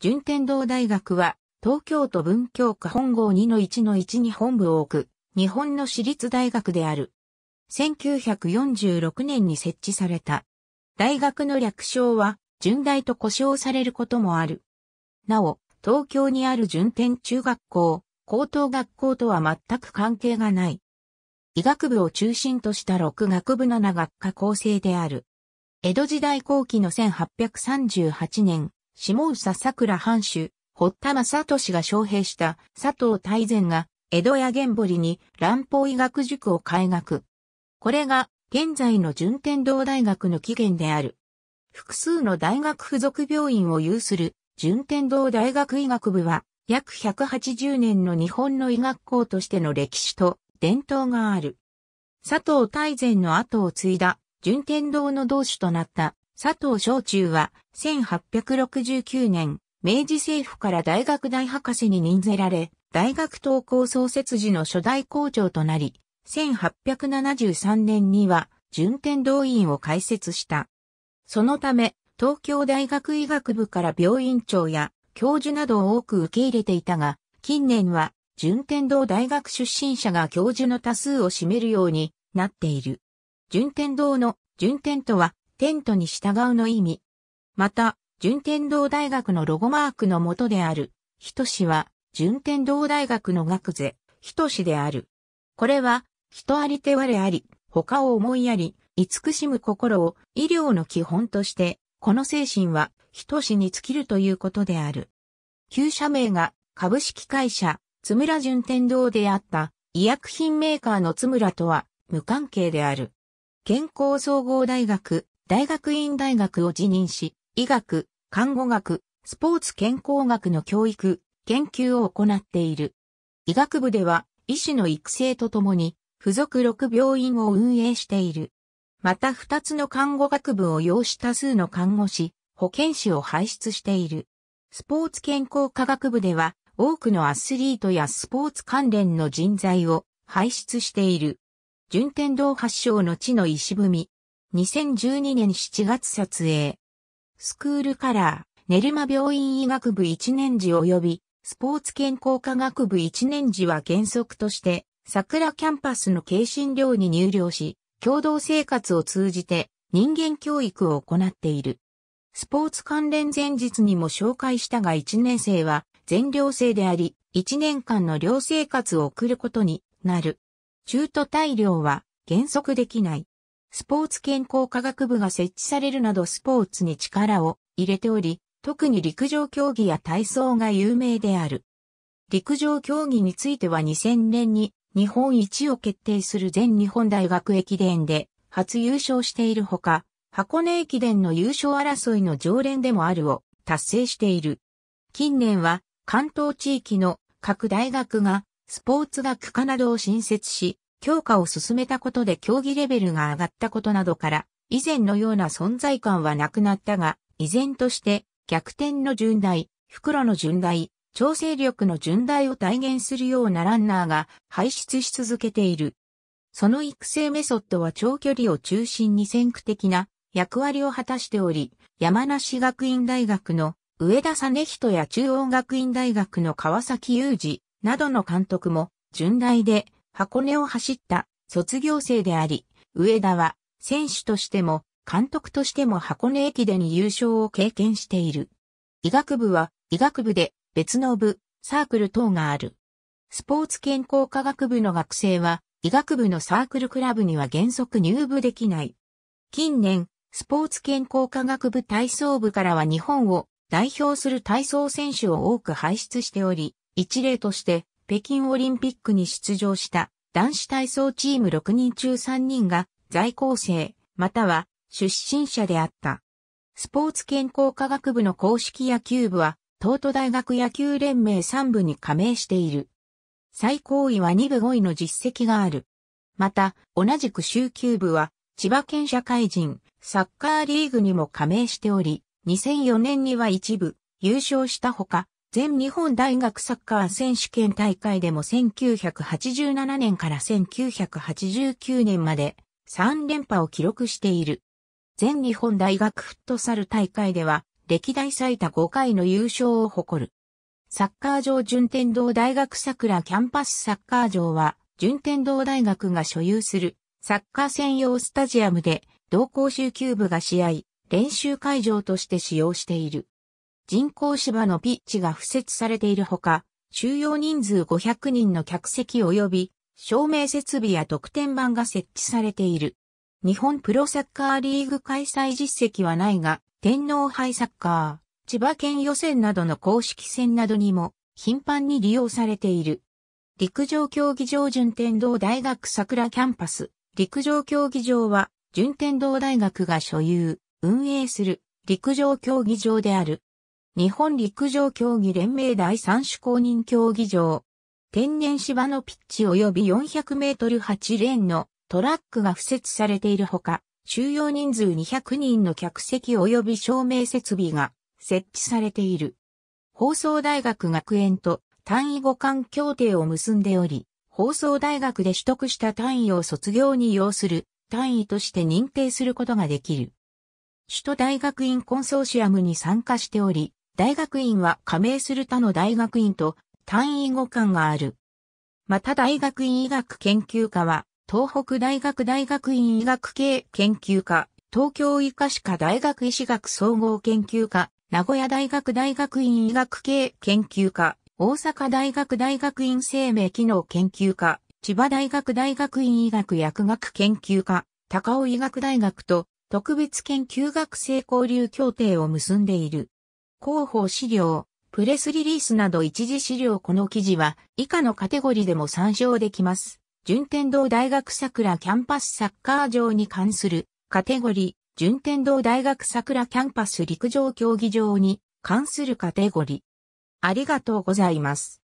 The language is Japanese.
順天堂大学は、東京都文京区本郷2-1-1に本部を置く、日本の私立大学である。1946年に設置された。大学の略称は、順大と呼称されることもある。なお、東京にある順天中学校、高等学校とは全く関係がない。医学部を中心とした6学部7学科構成である。江戸時代後期の1838年、下宇佐桜藩主、堀田正俊が招聘した佐藤大善が、江戸や玄堀に乱法医学塾を開学。これが、現在の順天堂大学の起源である。複数の大学付属病院を有する順天堂大学医学部は、約180年の日本の医学校としての歴史と伝統がある。佐藤大善の後を継いだ順天堂の同志となった佐藤小中は1869年、明治政府から大学大博士に任ぜられ、大学登校創設時の初代校長となり、1873年には順天堂院を開設した。そのため、東京大学医学部から病院長や教授などを多く受け入れていたが、近年は順天堂大学出身者が教授の多数を占めるようになっている。順天堂の順天とは、テントに従うの意味、また、順天堂大学のロゴマークの元である、人氏は、順天堂大学の学是、人氏である。これは、人あり手我あり、他を思いやり、慈しむ心を医療の基本として、この精神は、人氏に尽きるということである。旧社名が、株式会社、津村順天堂であった、医薬品メーカーの津村とは、無関係である。健康総合大学、大学院大学を辞任し、医学、看護学、スポーツ健康学の教育、研究を行っている。医学部では医師の育成とともに付属6病院を運営している。また2つの看護学部を要し多数の看護師、保健師を輩出している。スポーツ健康科学部では多くのアスリートやスポーツ関連の人材を輩出している。順天堂発祥の地の石踏み。2012年7月撮影。スクールカラー、練馬病院医学部1年次及び、スポーツ健康科学部1年次は原則として、桜キャンパスの軽診療に入寮し、共同生活を通じて人間教育を行っている。スポーツ関連前日にも紹介したが1年生は全寮制であり、1年間の寮生活を送ることになる。中途大寮は原則できない。スポーツ健康科学部が設置されるなどスポーツに力を入れており、特に陸上競技や体操が有名である。陸上競技については2000年に日本一を決定する全日本大学駅伝で初優勝しているほか、箱根駅伝の優勝争いの常連でもあるを達成している。近年は関東地域の各大学がスポーツ学科などを新設し、強化を進めたことで競技レベルが上がったことなどから、以前のような存在感はなくなったが、依然として逆転の順大、袋の順大、調整力の順大を体現するようなランナーが排出し続けている。その育成メソッドは長距離を中心に先駆的な役割を果たしており、山梨学院大学の上田実人や中央学院大学の川崎雄二などの監督も、順大で箱根を走った卒業生であり、上田は選手としても監督としても箱根駅伝優勝を経験している。医学部は医学部で別の部、サークル等がある。スポーツ健康科学部の学生は医学部のサークルクラブには原則入部できない。近年、スポーツ健康科学部体操部からは日本を代表する体操選手を多く輩出しており、一例として北京オリンピックに出場した男子体操チーム6人中3人が在校生、または出身者であった。スポーツ健康科学部の公式野球部は、東都大学野球連盟3部に加盟している。最高位は2部5位の実績がある。また、同じく週球部は、千葉県社会人、サッカーリーグにも加盟しており、2004年には一部、優勝したほか、全日本大学サッカー選手権大会でも1987年から1989年まで3連覇を記録している。全日本大学フットサル大会では歴代最多5回の優勝を誇る。サッカー場順天堂大学桜キャンパスサッカー場は順天堂大学が所有するサッカー専用スタジアムで同校集球部が試合、練習会場として使用している。人工芝のピッチが付設されているほか、収容人数500人の客席及び、照明設備や得点板が設置されている。日本プロサッカーリーグ開催実績はないが、天皇杯サッカー、千葉県予選などの公式戦などにも頻繁に利用されている。陸上競技場順天堂大学桜キャンパス、陸上競技場は順天堂大学が所有、運営する陸上競技場である。日本陸上競技連盟第三種公認競技場。天然芝のピッチ及び400メートル8レーンのトラックが付設されているほか、収容人数200人の客席及び照明設備が設置されている。放送大学学園と単位互換協定を結んでおり、放送大学で取得した単位を卒業に要する単位として認定することができる。首都大学院コンソーシアムに参加しており、大学院は加盟する他の大学院と単位互換がある。また大学院医学研究科は、東北大学大学院医学系研究科、東京医科歯科大学医師学総合研究科、名古屋大学大学院医学系研究科、大阪大学大学院生命機能研究科、千葉大学大学院医学薬学研究科、高尾医学大学と特別研究学生交流協定を結んでいる。広報資料、プレスリリースなど一時資料この記事は以下のカテゴリでも参照できます。順天堂大学桜キャンパスサッカー場に関するカテゴリ、順天堂大学桜キャンパス陸上競技場に関するカテゴリ。ありがとうございます。